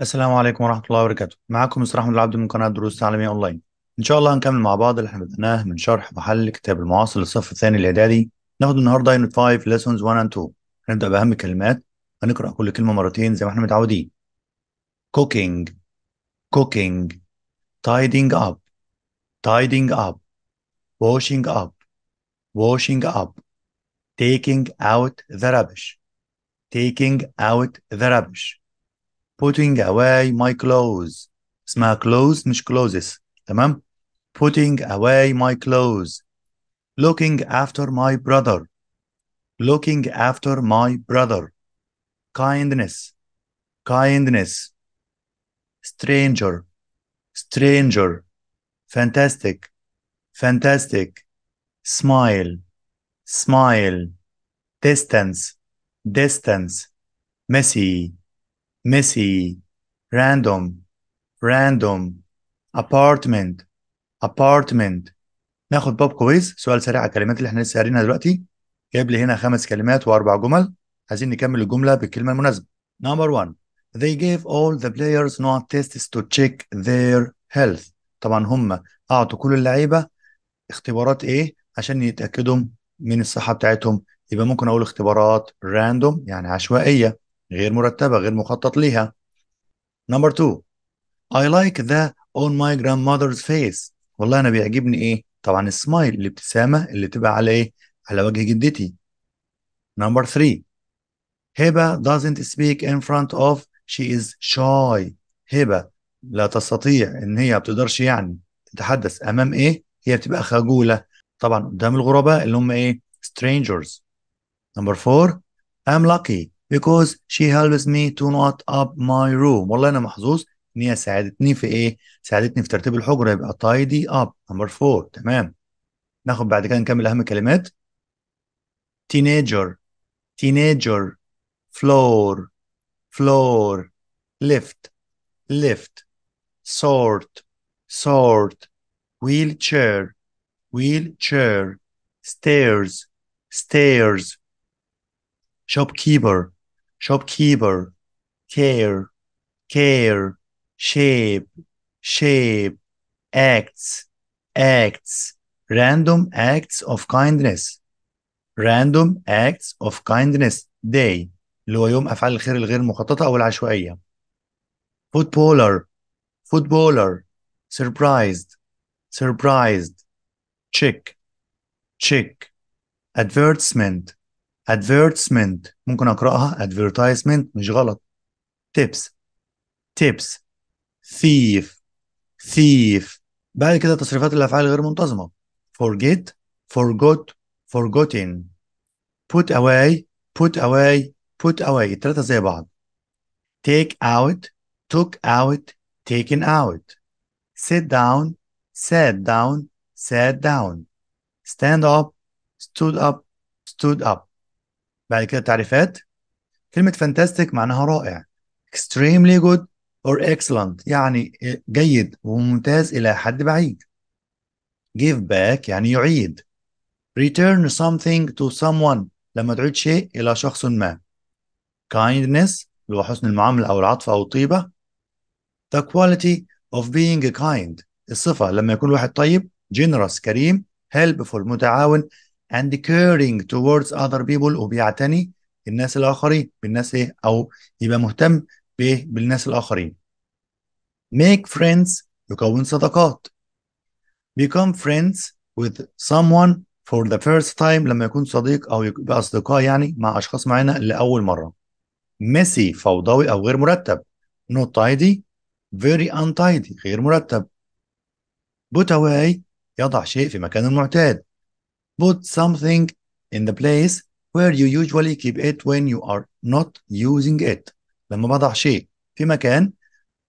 السلام عليكم ورحمة الله وبركاته معكم مستر أحمد العبد من قناة دروس تعليمية أونلاين إن شاء الله هنكمل مع بعض اللي احنا بدأناه من شرح وحل كتاب المعاصر للصف الثاني الإعدادي ناخد النهاردة يونت 5 ليسونز 1 اند 2 هنبدأ بأهم الكلمات هنقرأ كل كلمة مرتين زي ما احنا متعودين cooking cooking tidying up tidying up washing up washing up taking out the rubbish taking out the rubbish putting away my clothes اسمها clothes مش clothes تمام putting away my clothes looking after my brother looking after my brother kindness kindness stranger stranger fantastic fantastic smile smile distance distance messy messy random random apartment apartment ناخد بوب كويز سؤال سريع على الكلمات اللي احنا لسه قاريينها دلوقتي جايب لي هنا خمس كلمات واربع جمل عايزين نكمل الجمله بالكلمه المناسبه نمبر 1 they gave all the players not tests to check their health طبعا هم اعطوا كل اللعيبه اختبارات ايه عشان يتاكدوا من الصحه بتاعتهم يبقى ممكن اقول اختبارات راندوم يعني عشوائيه غير مرتبة غير مخطط لها نمبر 2 I like the on my grandmother's face والله أنا بيعجبني إيه طبعا السمايل الابتسامة اللي تبقى على إيه على وجه جدتي نمبر 3 هبة doesn't speak in front of she is shy هبة لا تستطيع إن هي ما بتقدرش يعني تتحدث أمام إيه هي بتبقى خجولة طبعا قدام الغرباء اللي هم إيه strangers نمبر 4 I'm lucky because she helps me to not up my room والله انا محظوظ ان هي ساعدتني في ايه؟ ساعدتني في ترتيب الحجره يبقى tidy up number 4 تمام ناخد بعد كده نكمل اهم الكلمات teenager teenager floor floor lift lift sort sort wheelchair wheelchair stairs stairs shopkeeper shopkeeper, care, care, shape, shape, acts, acts, random acts of kindness, random acts of kindness day اللي هو يوم أفعال الخير الغير مخططة أو العشوائية. footballer, footballer, surprised, surprised, chick, chick, advertisement, advertisement ممكن اقراها advertisement مش غلط tips tips thief thief بعد كده تصريفات الافعال غير منتظمه forget forgot forgotten put away put away put away الثلاثه زي بعض take out took out taken out sit down sat down sat down stand up stood up stood up بعد كده تعريفات كلمة فانتاستيك معناها رائع extremely good or excellent يعني جيد وممتاز إلى حد بعيد give back يعني يعيد return something to someone لما تعيد شيء إلى شخص ما kindness اللي هو حسن المعاملة أو العطف أو الطيبة the quality of being kind الصفة لما يكون واحد طيب generous كريم helpful متعاون and caring towards other people وبيعتني الناس الآخرين بالناس إيه أو يبقى مهتم بإيه بالناس الآخرين make friends يكون صداقات become friends with someone for the first time لما يكون صديق أو يبقى أصدقاء يعني مع أشخاص معينة لأول مرة messy فوضوي أو غير مرتب not tidy very untidy غير مرتب put away يضع شيء في مكان المعتاد Put something in the place where you usually keep it when you are not using it. لما بضع شيء في مكان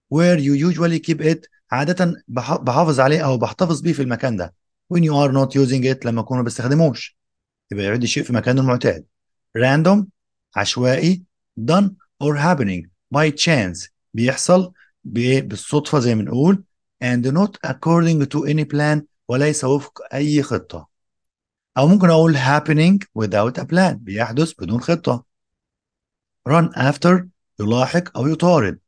where you usually keep it عادة بحافظ عليه أو بحتفظ بيه في المكان ده. When you are not using it لما أكون ما بستخدموش. يبقى يعد الشيء في مكانه المعتاد. Random عشوائي done or happening by chance بيحصل بالصدفة زي ما نقول and not according to any plan وليس وفق أي خطة. أو ممكن أقول happening without a plan بيحدث بدون خطة run after يلاحق أو يطارد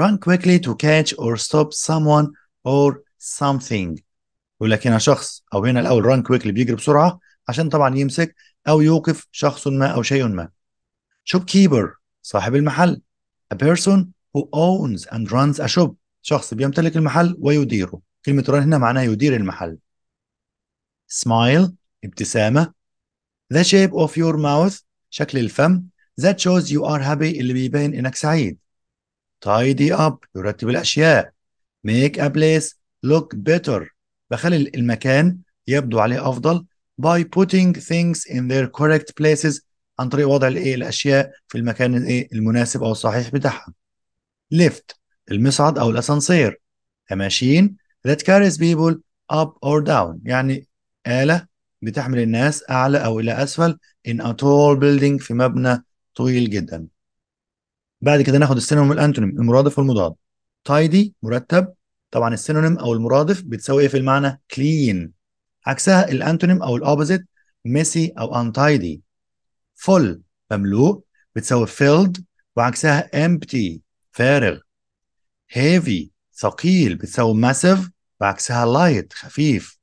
run quickly to catch or stop someone or something يقول لك هنا شخص أو هنا الأول run quickly بيجري بسرعة عشان طبعا يمسك أو يوقف شخص ما أو شيء ما shop keeper صاحب المحل a person who owns and runs a shop شخص بيمتلك المحل ويديره كلمة run هنا معناها يدير المحل smile ابتسامة The shape of your mouth شكل الفم That shows you are happy اللي بيبين إنك سعيد Tidy up يرتب الأشياء Make a place look better بخلي المكان يبدو عليه أفضل by putting things in their correct places عن طريق وضع الايه الاشياء في المكان الايه المناسب او الصحيح بتاعها. lift المصعد او الاسانسير a machine that carries people up or down يعني آلة بتحمل الناس أعلى أو إلى أسفل in a tall building في مبنى طويل جدا بعد كده ناخد السينونيم والأنتونيم المرادف والمضاد tidy مرتب طبعا السينونيم أو المرادف بتساوي إيه في المعنى clean عكسها الأنتونيم أو الأوبوزيت messy أو untidy full مملوء بتساوي filled وعكسها empty فارغ heavy ثقيل بتساوي massive وعكسها light خفيف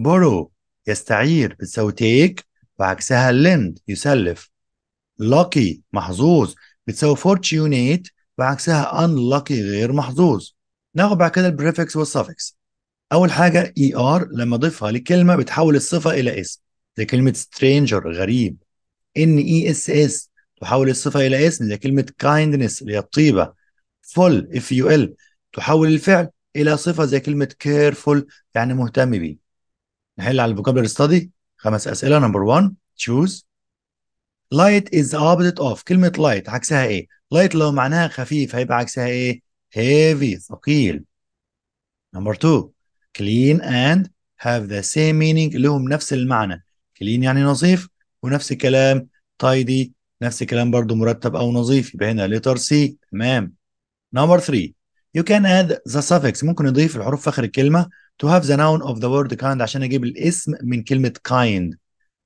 borrow يستعير بتساوي تيك وعكسها لند يسلف lucky محظوظ بتساوي فورتشيونيت وعكسها unlucky غير محظوظ ناخد بعد كده البريفكس والسفكس اول حاجه اي e ER ار لما اضيفها لكلمه بتحول الصفه الى اسم زي كلمه stranger غريب ان اي اس اس تحول الصفه الى اسم زي كلمه kindness اللي هي الطيبه full اف يو ال تحول الفعل الى صفه زي كلمه careful يعني مهتم بيه نحل على الفوكابلري ستادي خمس اسئله نمبر 1 تشوز لايت از opposite اوف كلمه لايت عكسها ايه لايت لو معناها خفيف هيبقى عكسها ايه heavy ثقيل نمبر 2 clean and have the same meaning لهم نفس المعنى clean يعني نظيف ونفس الكلام تايدي نفس الكلام برضو مرتب او نظيف يبقى هنا letter C تمام نمبر 3 you can add the suffix ممكن نضيف الحروف في اخر الكلمه تو هاف ذا ناون اوف ذا وورد كايند عشان اجيب الاسم من كلمه كايند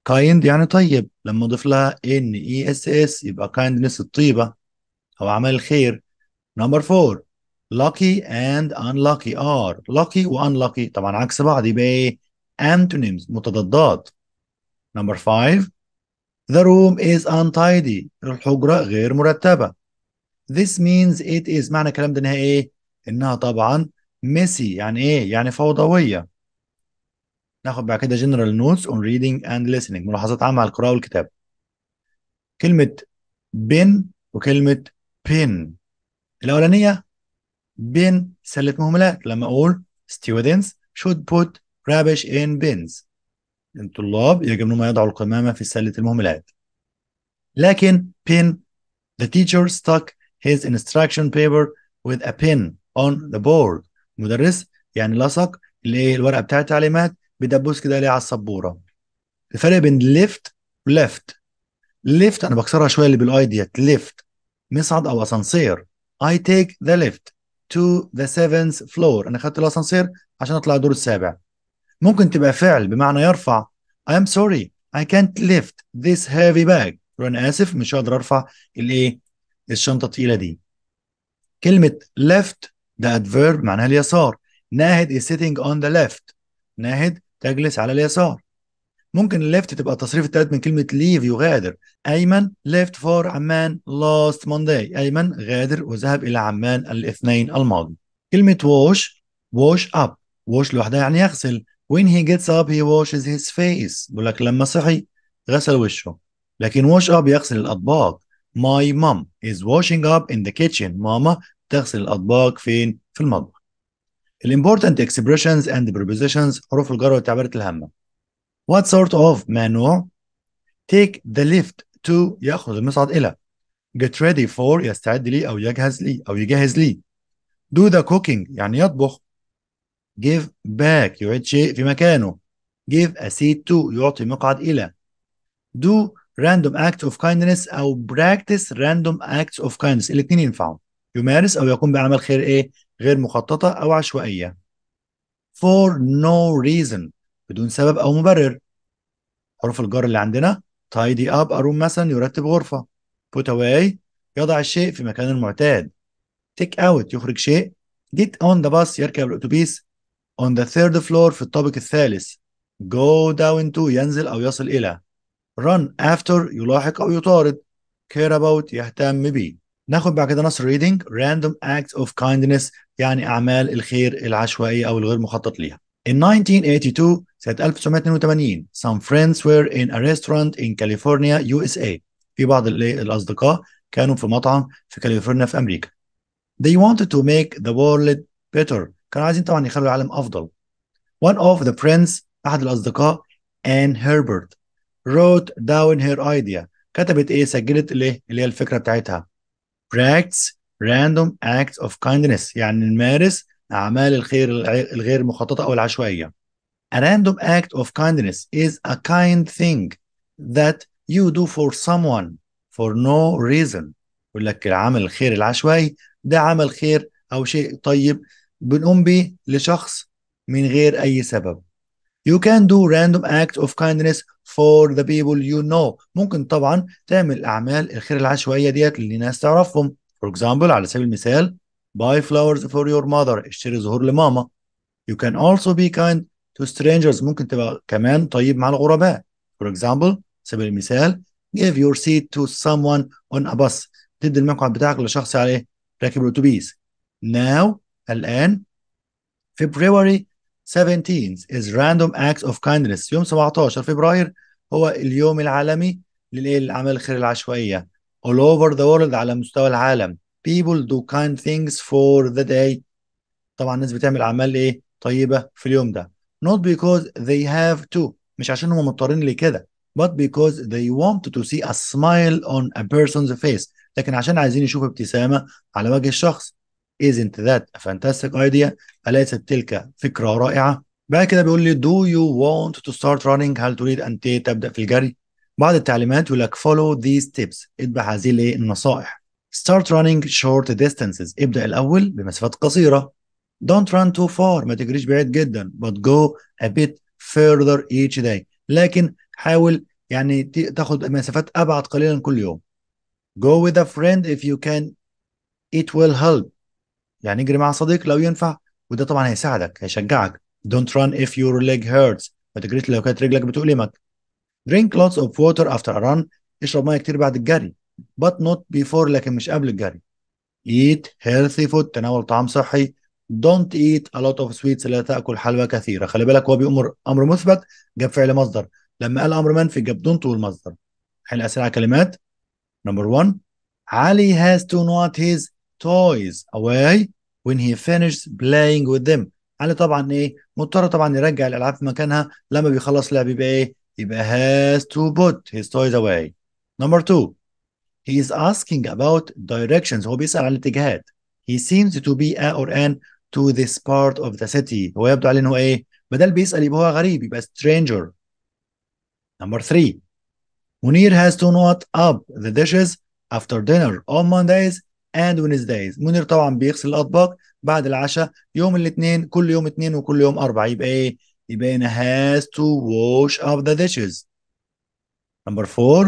كايند يعني طيب لما اضيف لها ان اي اس اس يبقى كايندنس الطيبه او عمل الخير نمبر 4 lucky and unlucky are lucky و unlucky طبعا عكس بعض يبقى ايه antonyms متضادات نمبر 5 the room is untidy الحجره غير مرتبه this means it is معنى الكلام ده انها ايه انها طبعا ميسي يعني ايه يعني فوضويه ناخد بعد كده جنرال نوتس اون ريدنج اند listening ملاحظات عامه على القراءه والكتاب كلمه بين وكلمه بين الاولانيه بين سله مهملات لما اقول students should put rubbish in bins الطلاب يجب انهم يضعوا القمامه في سله المهملات لكن pin the teacher stuck his instruction paper with a pin on the board مدرس يعني لصق الايه الورقه بتاعت التعليمات بدبوس كده ليه على السبوره الفرق بين ليفت وليفت ليفت انا بكسرها شويه اللي بالاي ديت ليفت مصعد او اسانسير اي تيك ذا ليفت تو ذا سيفنث فلور انا خدت الاسانسير عشان اطلع الدور السابع ممكن تبقى فعل بمعنى يرفع I'm sorry I can't lift this heavy bag انا اسف مش هقدر ارفع الايه الشنطه الثقيله دي كلمه left ده adverb معناها اليسار ناهد is sitting on the left ناهد تجلس على اليسار ممكن left تبقى التصريف التالت من كلمة leave يغادر أيمن left for عمان last Monday أيمن غادر وذهب إلى عمان الاثنين الماضي كلمة wash wash up wash لوحدها يعني يغسل when he gets up he washes his face بيقول لك لما صحي غسل وشه لكن wash up يغسل الأطباق My mom is washing up in the kitchen. ماما تغسل الاطباق فين في المطبخ الامبورتنت اكسبريشنز اند بريبوزيشنز حروف الجر والتعبيرات الهامه وات سورت اوف ما نوع تيك ذا ليفت تو ياخذ المصعد الى جيت ريدي فور يستعد لي او يجهز لي او يجهز لي دو ذا كوكينج يعني يطبخ جيف باك يعيد شيء في مكانه جيف ا سيت تو يعطي مقعد الى دو راندوم اكتس اوف كايندنس او براكتس راندوم اكتس اوف كايندنس الاثنين ينفعوا يمارس أو يقوم بأعمال خير إيه غير مخططة أو عشوائية for no reason بدون سبب أو مبرر حروف الجر اللي عندنا tidy up a room مثلا يرتب غرفة put away يضع الشيء في مكان المعتاد take out يخرج شيء get on the bus يركب الأتوبيس on the third floor في الطابق الثالث go down to ينزل أو يصل إلى run after يلاحق أو يطارد care about يهتم به ناخد بعد كده نص ريدنج راندوم اكت اوف كايندنس يعني اعمال الخير العشوائيه او الغير مخطط ليها. In 1982 سنه 1982 some friends were in a restaurant in California USA. في بعض الاصدقاء كانوا في مطعم في كاليفورنيا في امريكا. They wanted to make the world better. كانوا عايزين طبعا يخلوا العالم افضل. One of the friends احد الاصدقاء ان هربرت wrote down her idea. كتبت ايه سجلت الايه اللي هي الفكره بتاعتها. practice random acts of kindness يعني نمارس أعمال الخير الغير مخططة أو العشوائية A random act of kindness is a kind thing that you do for someone for no reason يقول لك العمل الخير العشوائي ده عمل خير أو شيء طيب بنقوم به لشخص من غير أي سبب You can do random act of kindness for the people you know ممكن طبعا تعمل أعمال الخير العشوائية ديت لناس تعرفهم for example على سبيل المثال buy flowers for your mother اشتري زهور لماما you can also be kind to strangers ممكن تبقى كمان طيب مع الغرباء for example سبيل المثال give your seat to someone on a bus تدي المقعد بتاعك لشخص عليه راكب الاتوبيس now الان February 17 is random acts of kindness يوم 17 فبراير هو اليوم العالمي للايه للاعمال الخير العشوائيه all over the world على مستوى العالم people do kind things for the day طبعا الناس بتعمل اعمال ايه طيبه في اليوم ده not because they have to مش عشان هم مضطرين لكده but because they want to see a smile on a person's face لكن عشان عايزين يشوفوا ابتسامه على وجه الشخص Isn't that a fantastic idea? أليست تلك فكرة رائعة؟ بعد كده بيقول لي Do you want to start running؟ هل تريد أن تبدأ في الجري؟ بعد التعليمات يقول لك follow these tips اتبع هذه النصائح start running short distances ابدأ الأول بمسافات قصيرة don't run too far ما تجريش بعيد جدا but go a bit further each day لكن حاول يعني تاخد مسافات أبعد قليلا كل يوم go with a friend if you can it will help يعني اجري مع صديق لو ينفع وده طبعا هيساعدك هيشجعك don't run if your leg hurts ما تجريش لو كانت رجلك بتؤلمك drink lots of water after a run اشرب ميه كتير بعد الجري but not before لكن مش قبل الجري eat healthy food تناول طعام صحي don't eat a lot of sweets لا تاكل حلوى كثيره خلي بالك هو بيأمر امر مثبت جاب فعل مصدر لما قال امر منفي جاب don't والمصدر الحين اسرع كلمات نمبر 1 علي has to not his toys away when he finished playing with them علي طبعا ايه مضطر طبعا يرجع الالعاب في مكانها لما بيخلص لعب يبقى ايه يبقى has to put his toys away number two he is asking about directions هو بيسأل عن الاتجاهات he seems to be a or an to this part of the city هو يبدو عليه ان هو ايه بدل بيسأل يبقى هو غريب يبقى stranger number three Munir has to not up the dishes after dinner on Mondays اند ونزدايز منير طبعا بيغسل الاطباق بعد العشاء يوم الاثنين كل يوم اثنين وكل يوم اربعه يبقى ايه يبقى هنا إيه؟ has to wash up the dishes number four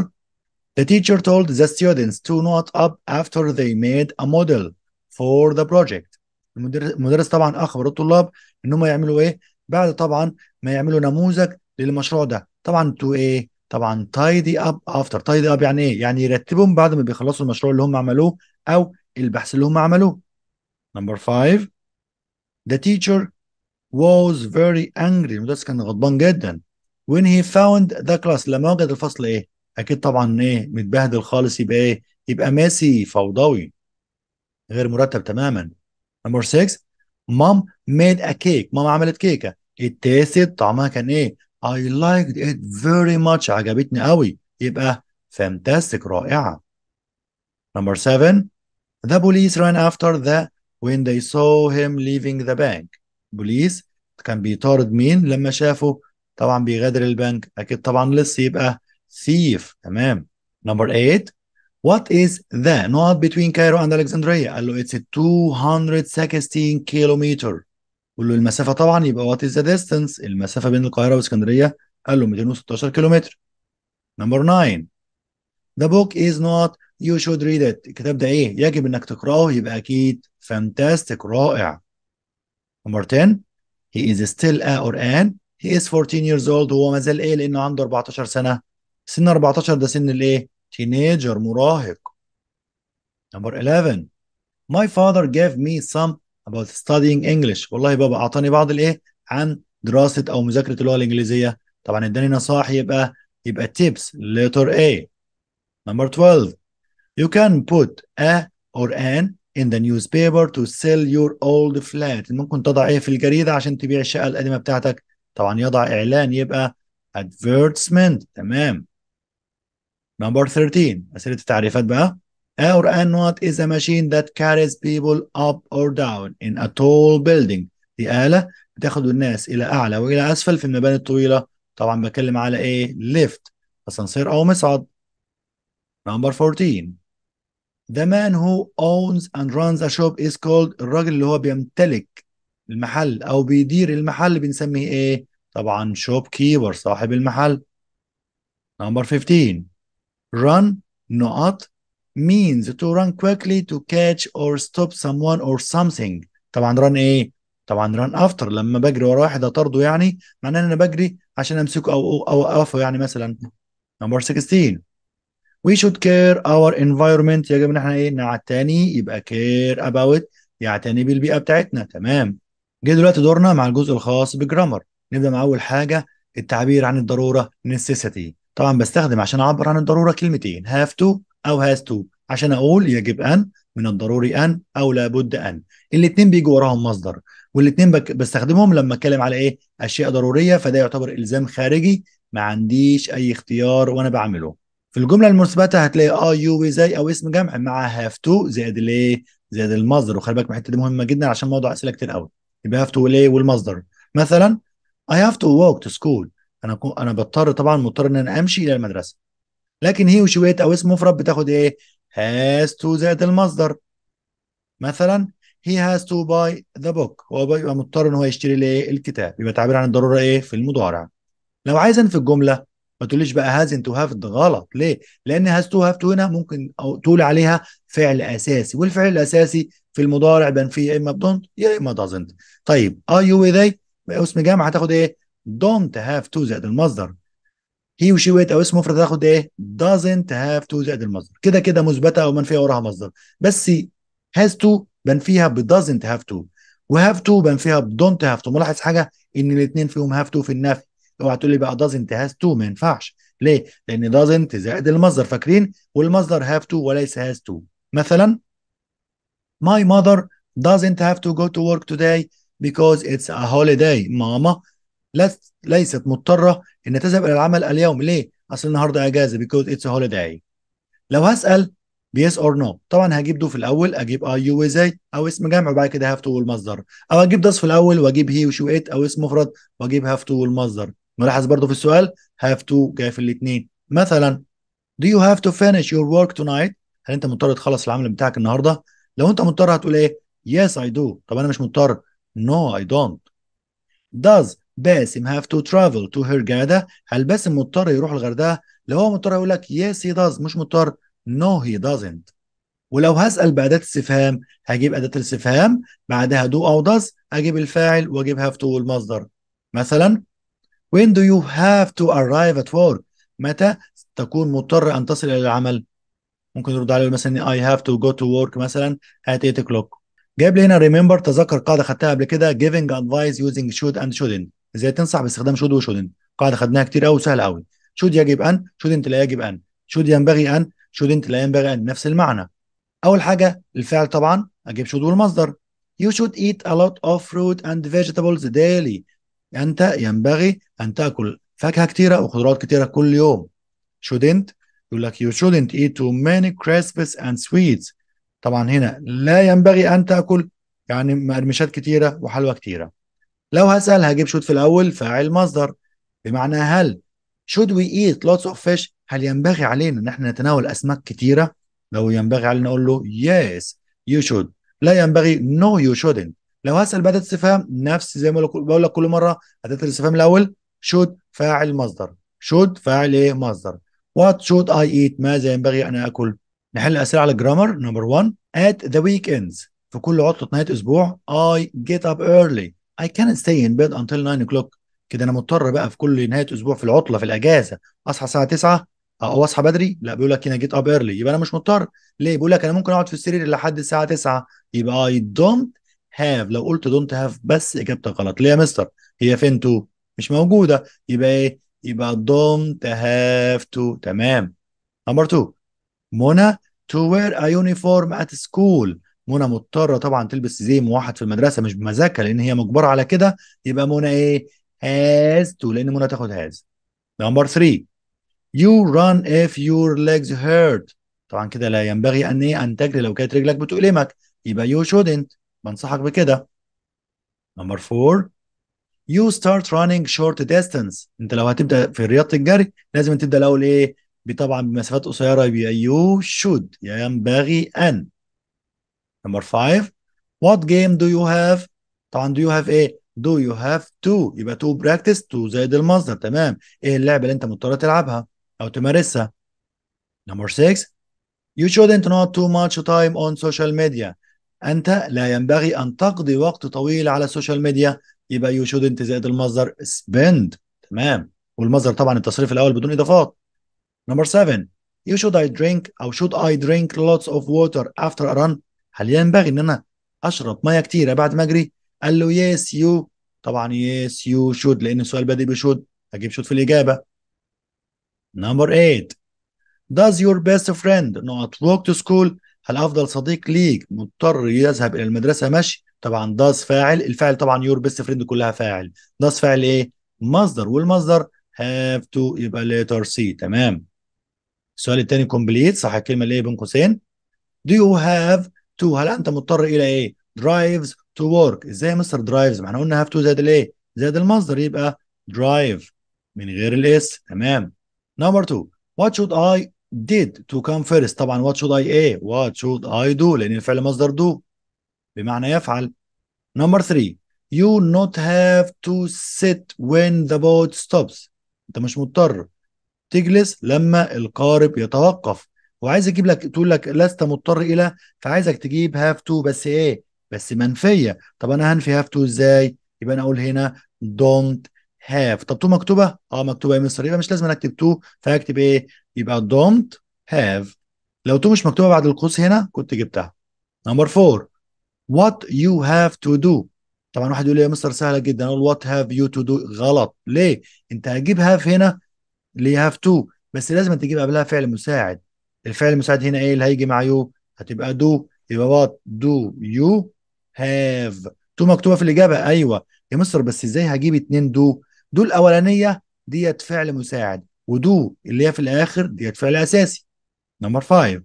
the teacher told the students to not up after they made a model for the project المدرس طبعا اخبر الطلاب ان هم يعملوا ايه بعد طبعا ما يعملوا نموذج للمشروع ده طبعا to ايه طبعا تايدي اب افتر تايدي اب يعني ايه يعني يرتبهم بعد ما بيخلصوا المشروع اللي هم عملوه او البحث اللي هم عملوه نمبر 5 the teacher was very angry المدرس كان غضبان جدا when he found the class لما وجد الفصل ايه اكيد طبعا ايه متبهدل خالص يبقى ايه يبقى ماسي فوضوي غير مرتب تماما نمبر 6 مام ميد ا كيك ماما عملت كيكه التاسد طعمها كان ايه I liked it very much عجبتني قوي يبقى fantastic رائعة number seven the police ran after the when they saw him leaving the bank police كان بيطارد مين لما شافه طبعا بيغادر البنك أكيد طبعا لص يبقى thief تمام number eight What is the not between Cairo and Alexandria? قال له it's a 216 kilometer قول له المسافه طبعا يبقى وات از ذا ديستانس المسافه بين القاهره واسكندريه قال له 216 كيلومتر نمبر 9 ذا بوك از نوت يو شود ريد ات الكتاب ده ايه يجب انك تقراه يبقى اكيد فانتاستيك رائع نمبر 10 he is still a اور ان he is 14 years old هو ما زال ايه لانه عنده 14 سنه سن 14 ده سن الايه تينيجر مراهق نمبر 11 my father gave me some about studying English والله بابا اعطاني بعض الايه عن دراسه او مذاكره اللغه الانجليزيه طبعا اداني نصائح يبقى يبقى tips letter A number 12 you can put a or an in the newspaper to sell your old flat ممكن تضع ايه في الجريده عشان تبيع الشقه القديمه بتاعتك طبعا يضع اعلان يبقى advertisement تمام number 13 اسئله التعريفات بقى Our NWatt is a machine that carries people up or down in a tall building. دي آلة بتاخد الناس إلى أعلى وإلى أسفل في المباني الطويلة. طبعا بتكلم على إيه؟ ليفت أسانسير أو مصعد. Number 14 The man who owns and runs a shop is called الراجل اللي هو بيمتلك المحل أو بيدير المحل بنسميه إيه؟ طبعا شوب كيبر صاحب المحل. Number 15 run نقط means to run quickly to catch or stop someone or something طبعا run ايه طبعا run after لما بجري ورا واحد اطرده يعني معناه ان انا بجري عشان امسكه او او اوقفه يعني مثلا number 16 we should care our environment يجب ان احنا ايه نعتني يبقى care about يعتني بالبيئه بتاعتنا تمام جه دلوقتي دورنا مع الجزء الخاص بجرامر نبدا مع اول حاجه التعبير عن الضروره necessity طبعا بستخدم عشان اعبر عن الضروره كلمتين have to او هاز تو عشان اقول يجب ان من الضروري ان او لابد ان الاثنين بيجوا وراهم مصدر والاثنين بستخدمهم لما اتكلم على ايه اشياء ضروريه فده يعتبر الزام خارجي ما عنديش اي اختيار وانا بعمله في الجمله المثبته هتلاقي اه يو وزي او اسم جمع مع هاف تو زائد الايه زائد المصدر وخلي بالك من الحته دي مهمه جدا عشان موضوع اسئله كتير قوي يبقى هاف تو ليه والمصدر مثلا I have to walk to school انا انا بضطر طبعا مضطر ان انا امشي الى المدرسه لكن هي وشويت أو اسم مفرد بتاخد إيه؟ has to زائد المصدر مثلا he has to buy the book هو بيبقى مضطر إن هو يشتري الإيه؟ الكتاب يبقى تعبير عن الضرورة إيه؟ في المضارع لو عايز في الجملة ما تقوليش بقى هاز تو هاف ده غلط ليه؟ لأن هاز تو هاف تو هنا ممكن أو تقول عليها فعل أساسي والفعل الأساسي في المضارع بنفيه يا إما بدونت يا إما دازنت طيب ار يو وذي اسم جامعة هتاخد إيه؟ دونت هاف تو زائد المصدر هي وشي ويت او اسم مفرد هتاخد ايه doesn't have to زائد المصدر كده كده مثبته او منفيه وراها مصدر بس has to بن فيها ب doesn't have to have to بن فيها ب don't have to ملاحظ حاجه ان الاثنين فيهم have to في النفي اوعى تقول لي بقى doesn't has to ما ينفعش ليه لان doesn't زائد المصدر فاكرين والمصدر have to وليس has to مثلا my mother doesn't have to go to work today because it's a holiday ماما ليست مضطرة ان تذهب الى العمل اليوم ليه؟ اصل النهارده اجازه بيكوز اتس هوليداي لو هسال بيس اور نو طبعا هجيب دو في الاول اجيب اي يو وزي او اسم جمع وبعد كده هاف تو والمصدر او اجيب داس في الاول واجيب هي وشو ات او اسم مفرد واجيب هاف تو والمصدر نلاحظ برضو في السؤال هاف تو جاي في الاثنين مثلا do you have to finish your work tonight هل انت مضطر تخلص العمل بتاعك النهارده لو انت مضطر هتقول ايه yes I do طب انا مش مضطر no I don't does باسم هاف تو ترافل تو جاده هل باسم مضطر يروح الغردقه لو هو مضطر يقول لك يس هي داز مش مضطر نو هي دازنت ولو هسال باداه استفهام هجيب اداه الاستفهام بعدها دو او داز اجيب الفاعل واجيب هاف تو والمصدر مثلا when do you have to arrive at work متى تكون مضطر ان تصل الى العمل ممكن يرد عليه مثلا I have to go to work مثلا at 8 o'clock جايب لي هنا remember تذكر قاعده خدتها قبل كده giving advice using should and shouldn't ازاي تنصح باستخدام شود وشودن قاعده خدناها كتير قوي وسهله قوي شود يجب ان شودنت لا يجب ان شود ينبغي ان شودنت لا ينبغي ان نفس المعنى اول حاجه الفعل طبعا اجيب شود والمصدر You should eat a lot of fruit and vegetables daily. أنت ينبغي أن تأكل فاكهة كتيرة وخضروات كتيرة كل يوم. Shouldn't يقول لك you shouldn't eat too many crisps and sweets. طبعا هنا لا ينبغي أن تأكل يعني مقرمشات كتيرة وحلوى كتيرة. لو هسأل هجيب شود في الأول فاعل مصدر بمعنى هل should we eat lots of fish هل ينبغي علينا ان احنا نتناول اسماك كتيره لو ينبغي علينا نقول له yes you should لا ينبغي no you shouldn't لو هسال بدات استفهام نفس زي ما بقول لك كل مره اداه الاستفهام الاول should فاعل مصدر should فاعل ايه مصدر what should I eat ماذا ينبغي ان اكل نحل الأسئلة على الجرامر نمبر 1 at the weekends في كل عطله نهايه اسبوع I get up early I can't stay in bed until 9 o'clock كده انا مضطر بقى في كل نهايه اسبوع في العطله في الاجازه اصحى الساعه 9 او اصحى بدري لا بيقول لك هنا جيت اب ايرلي يبقى انا مش مضطر ليه بيقول لك انا ممكن اقعد في السرير لحد الساعه 9 يبقى اي دونت هاف لو قلت دونت هاف بس اجابتك غلط ليه يا مستر هي فين تو مش موجوده يبقى ايه يبقى دونت هاف تو تمام نمبر 2 منى to wear a uniform at school منى مضطره طبعا تلبس زي موحد في المدرسه مش بمزاجها لان هي مجبره على كده يبقى منى ايه هاز تو لان منى تاخد هاز نمبر 3 يو ران اف يور ليجز هيرت طبعا كده لا ينبغي ان ايه ان تجري لو كانت رجلك بتؤلمك يبقى يو شودنت بنصحك بكده نمبر 4 يو ستارت رانينج شورت ديستانس انت لو هتبدا في رياضه الجري لازم تبدا الاول ايه طبعا بمسافات قصيره يبقى يو شود ينبغي ان Number five, what game do you have؟ طبعا do you have ايه؟ do you have to يبقى to practice to زائد المصدر تمام ايه اللعبه اللي انت مضطر تلعبها او تمارسها number 6 you shouldn't not too much time on social media انت لا ينبغي ان تقضي وقت طويل على السوشيال ميديا يبقى you shouldn't زائد المصدر spend تمام والمصدر طبعا التصريف الاول بدون اضافات number 7 you should I drink او should I drink lots of water after a run هل ينبغي ان انا اشرب ميه كتيره بعد ما اجري قال له يس يو طبعا يس يو شود لان السؤال بادئ بشود اجيب شود في الاجابه نمبر 8 does your best friend not walk to school هل افضل صديق ليك مضطر يذهب الى المدرسه مشي طبعا does فاعل الفاعل طبعا your best friend كلها فاعل does فاعل ايه مصدر والمصدر have to يبقى letter C تمام السؤال الثاني complete صح الكلمه اللي هي بين قوسين do you have تو هل انت مضطر الى ايه درايفز تو ورك ازاي مستر درايفز ما احنا قلنا هاف تو زائد الايه زائد المصدر يبقى درايف من غير الاس تمام نمبر 2 وات شود اي ديد تو كام فيرست طبعا وات شود اي ايه وات شود اي دو لان الفعل مصدر دو بمعنى يفعل نمبر 3 يو نوت هاف تو سيت وين ذا بوت ستوبس انت مش مضطر تجلس لما القارب يتوقف وعايز اجيب لك تقول لك لست مضطر الى فعايزك تجيب هاف تو بس ايه بس منفيه طب انا هنفي هاف تو ازاي يبقى انا اقول هنا دونت هاف طب تو مكتوبه اه مكتوبه يا مستر يبقى مش لازم انا اكتب تو فهكتب ايه يبقى دونت هاف لو تو مش مكتوبه بعد القوس هنا كنت جبتها نمبر 4 وات يو هاف تو دو طبعا واحد يقول لي يا مستر سهله جدا اقول وات هاف يو تو دو غلط ليه انت هتجيب هاف هنا ليه هاف تو بس لازم تجيب قبلها فعل مساعد الفعل المساعد هنا ايه اللي هيجي مع يو هتبقى دو يبقى وات دو يو هاف تو مكتوبه في الاجابه ايوه يا مستر بس ازاي هجيب اتنين دو دو الاولانيه ديت فعل مساعد ودو اللي هي في الاخر ديت فعل اساسي نمبر 5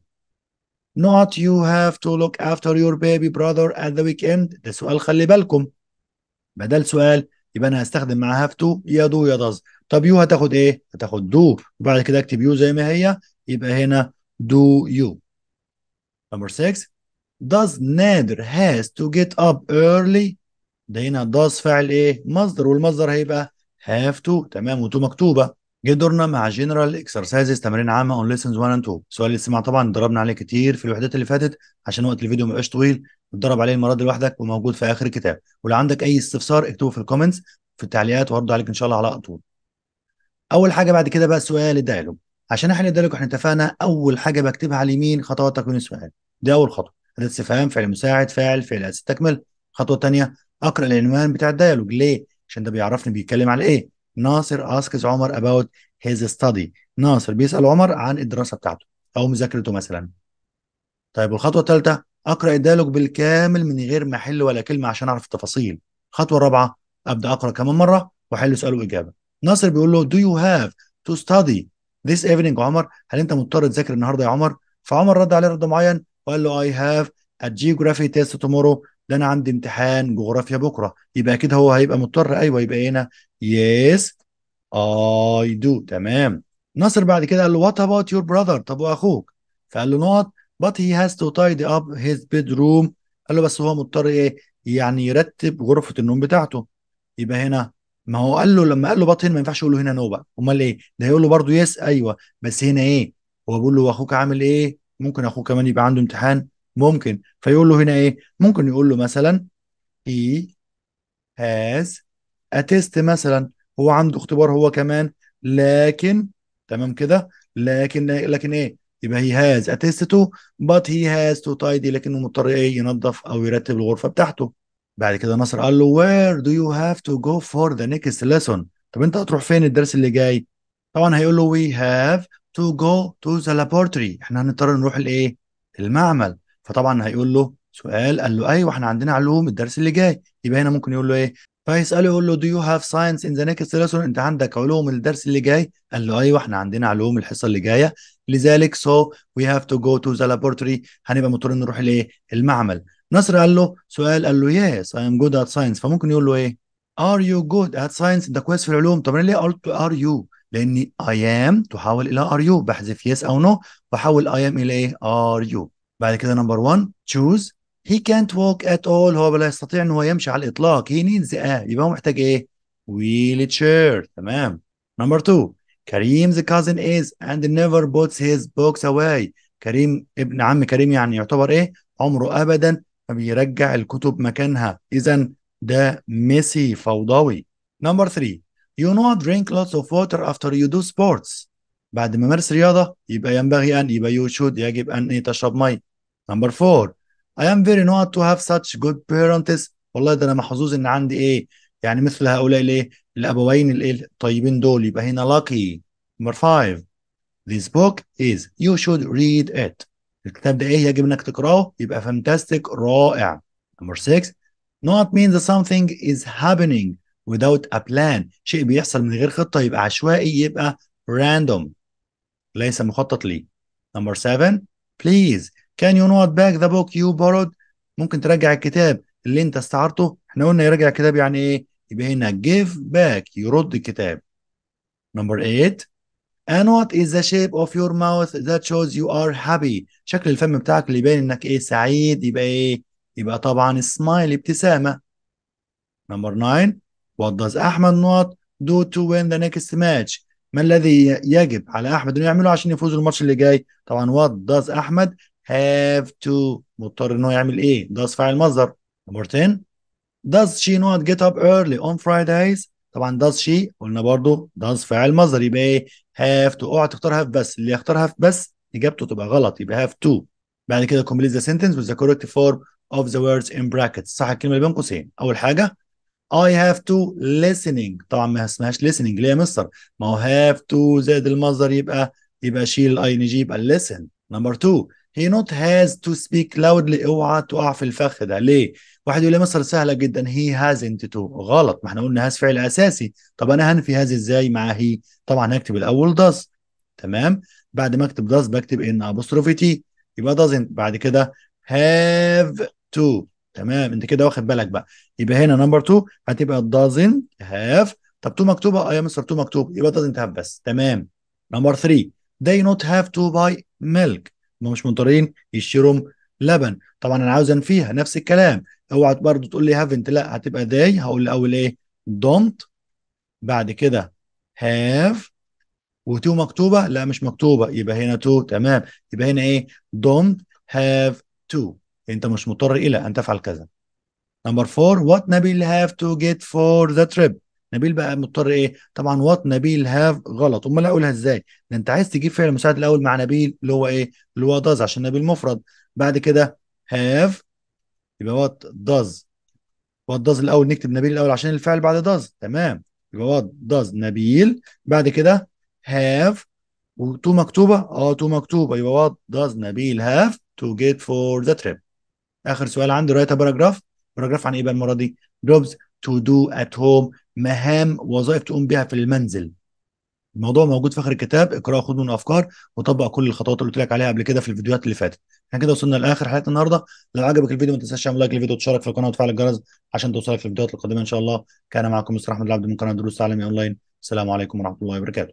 not you have to look after your baby brother at the weekend ده سؤال خلي بالكم بدل سؤال يبقى انا هستخدم مع have to يا دو يا does طب يو هتاخد ايه هتاخد دو وبعد كده اكتب يو زي ما هي يبقى هنا do you. Number six, does نادر has to get up early ده هنا does فعل ايه مصدر والمصدر هيبقى have to تمام وتو مكتوبه جه دورنا مع جنرال اكسرسايزز تمارين عامه اون ليسنز 1 اند 2 سؤال الاستماع طبعا ضربنا عليه كتير في الوحدات اللي فاتت عشان وقت الفيديو ما يبقاش طويل اتدرب عليه المره دي لوحدك وموجود في اخر الكتاب ولو عندك اي استفسار اكتبه في الكومنتس في التعليقات وهرد عليك ان شاء الله على طول اول حاجه بعد كده بقى سؤال الدايلوج عشان احنا ذلك احنا اتفقنا اول حاجه بكتبها على اليمين خطوات تكوين اسم دي اول خطوه اداه استفهام فعل مساعد فاعل فعل استكمل خطوه ثانيه اقرا العنوان بتاع الديالوج ليه عشان ده بيعرفني بيتكلم على ايه ناصر اسكس عمر اباوت هيز ستادي ناصر بيسال عمر عن الدراسه بتاعته او مذاكرته مثلا طيب الخطوه الثالثه اقرا الديالوج بالكامل من غير ما احل ولا كلمه عشان اعرف التفاصيل الخطوه الرابعه ابدا اقرا كمان مره واحل سؤال واجابه ناصر بيقول له دو يو هاف تو ستادي this evening عمر هل انت مضطر تذاكر النهارده يا عمر فعمر رد عليه رد معين وقال له اي هاف a geography test tomorrow ده انا عندي امتحان جغرافيا بكره يبقى كده هو هيبقى مضطر ايوه يبقى هنا يس اي دو تمام ناصر بعد كده قال له وات about يور براذر طب واخوك فقال له نقط but he has to tidy up his bedroom قال له بس هو مضطر ايه يعني يرتب غرفه النوم بتاعته يبقى هنا ما هو قال له لما قال له هنا ما ينفعش يقول له هنا نو بقى امال ايه ده هيقول له برضه يس ايوه بس هنا ايه هو بيقول له واخوك عامل ايه ممكن اخوك كمان يبقى عنده امتحان ممكن فيقول له هنا ايه ممكن يقول له مثلا he has a test مثلا هو عنده اختبار هو كمان لكن تمام كده لكن لكن ايه يبقى هي هاز اتست تو بات هي هاز تو تايدي لكنه مضطر ايه ينظف او يرتب الغرفه بتاعته بعد كده نصر قال له وير دو يو هاف تو جو فور ذا نيكست ليسون طب انت هتروح فين الدرس اللي جاي طبعا هيقول له وي هاف تو جو تو ذا لابورتري احنا هنضطر نروح الايه المعمل فطبعا هيقول له سؤال قال له ايوه احنا عندنا علوم الدرس اللي جاي يبقى هنا ممكن يقول له ايه فيساله يقول له دو يو هاف ساينس ان ذا نيكست ليسون انت عندك علوم الدرس اللي جاي قال له ايوه احنا عندنا علوم الحصه اللي جايه لذلك سو وي هاف تو جو تو ذا لابورتري هنبقى مضطرين نروح لايه المعمل نصر قال له سؤال قال له يس اي ام جود ات ساينس فممكن يقول له ايه ار يو جود ات ساينس انت كويس في العلوم طب انا ليه قلت ار يو لاني اي ام تحول الى ار يو بحذف يس او نو بحول اي ام الى ايه ار يو بعد كده نمبر 1 تشوز هي كانت ووك ات اول هو لا يستطيع ان هو يمشي على الاطلاق هي نيدز اه يبقى هو محتاج ايه ويل تشير تمام نمبر 2 كريم ذا كازن از اند نيفر بوتس هيز بوكس اواي كريم ابن عم كريم يعني يعتبر ايه عمره ابدا بيرجع الكتب مكانها اذا ده ميسي فوضوي نمبر 3 you know drink lots of water after you do sports بعد ما مارس رياضه يبقى ينبغي ان يبقى you should يجب ان ايه تشرب ميه نمبر 4 I am very not to have such good parents والله ده انا محظوظ ان عندي ايه يعني مثل هؤلاء الايه الابوين الايه الطيبين دول يبقى هنا lucky نمبر 5 This book is you should read it الكتاب ده ايه يجب انك تقراه يبقى فانتاستيك رائع نمبر 6 not mean that something is happening without a plan شيء بيحصل من غير خطه يبقى عشوائي يبقى random ليس مخطط لي نمبر 7 please can you not back the book you borrowed ممكن ترجع الكتاب اللي انت استعرته احنا قلنا يرجع الكتاب يعني ايه يبقى هنا give back يرد الكتاب نمبر 8 And what is the shape of your mouth that shows you are happy شكل الفم بتاعك اللي يبين انك ايه سعيد يبقى ايه يبقى طبعا سمايل ابتسامة number 9 what does أحمد نوت do to win the next match ما الذي يجب على أحمد انه يعمله عشان يفوز الماتش اللي جاي طبعا what does أحمد have to مضطر انه يعمل ايه does فاعل مصدر number 10 does she not get up early on Fridays طبعا does she قلنا برضو does فاعل مصدر يبقى ايه هاف تو اوعى تختار هاف بس اللي يختار هاف بس اجابته تبقى غلط يبقى هاف تو بعد كده complete the sentence with the correct form of the words in brackets صح الكلمه اللي بين قوسين اول حاجه I have to listening طبعا ما اسمهاش listening ليه يا مستر ما هو have to زائد المصدر يبقى يبقى شيل الاي ان جي يبقى listen نمبر 2 هي نوت هاز تو سبيك لاودلي اوعى تقع في الفخ ده ليه؟ واحد يقول لي مصر سهله جدا هي هاز انت تو غلط ما احنا قلنا هاز فعل اساسي طب انا هنفي هاز ازاي مع هي؟ طبعا هكتب الاول داز تمام؟ بعد ما اكتب داز بكتب ان ابوستروفي تي يبقى دازنت بعد كده هاف تو تمام انت كده واخد بالك بقى يبقى هنا نمبر 2 هتبقى دازنت هاف طب تو مكتوبه اه يا مستر تو مكتوب يبقى دازنت هاف بس تمام نمبر 3 they not have to buy milk هم مش مضطرين يشتروا لبن طبعا انا عاوز انفيها نفس الكلام اوعى برضه تقول لي هافنت لا هتبقى داي هقول الاول ايه دونت بعد كده هاف وتو مكتوبه لا مش مكتوبه يبقى هنا تو تمام يبقى هنا ايه دونت هاف تو انت مش مضطر الى ان تفعل كذا نمبر 4 وات نبيل هاف تو جيت فور ذا تريب نبيل بقى مضطر ايه طبعا وات نبيل هاف غلط امال اقولها ازاي ده انت عايز تجيب فعل مساعد الاول مع نبيل اللي هو ايه اللي هو داز عشان نبيل مفرد بعد كده هاف يبقى وات داز وات داز الاول نكتب نبيل الاول عشان الفعل بعد داز تمام يبقى وات داز نبيل بعد كده هاف وتو مكتوبه اه تو مكتوبه يبقى وات داز نبيل هاف تو جيت فور ذا تريب اخر سؤال عندي رايت باراجراف باراجراف عن ايه بقى المره دي جوبز تو دو ات هوم مهام وظائف تقوم بها في المنزل الموضوع موجود في اخر الكتاب اقراه خد من افكار وطبق كل الخطوات اللي قلت لك عليها قبل كده في الفيديوهات اللي فاتت احنا كده وصلنا لاخر حلقه النهارده لو عجبك الفيديو ما تنساش تعمل لايك للفيديو وتشارك في القناه وتفعل الجرس عشان توصلك في الفيديوهات القادمه ان شاء الله كان معكم مستر احمد العبد من قناه دروس تعليمي اونلاين السلام عليكم ورحمه الله وبركاته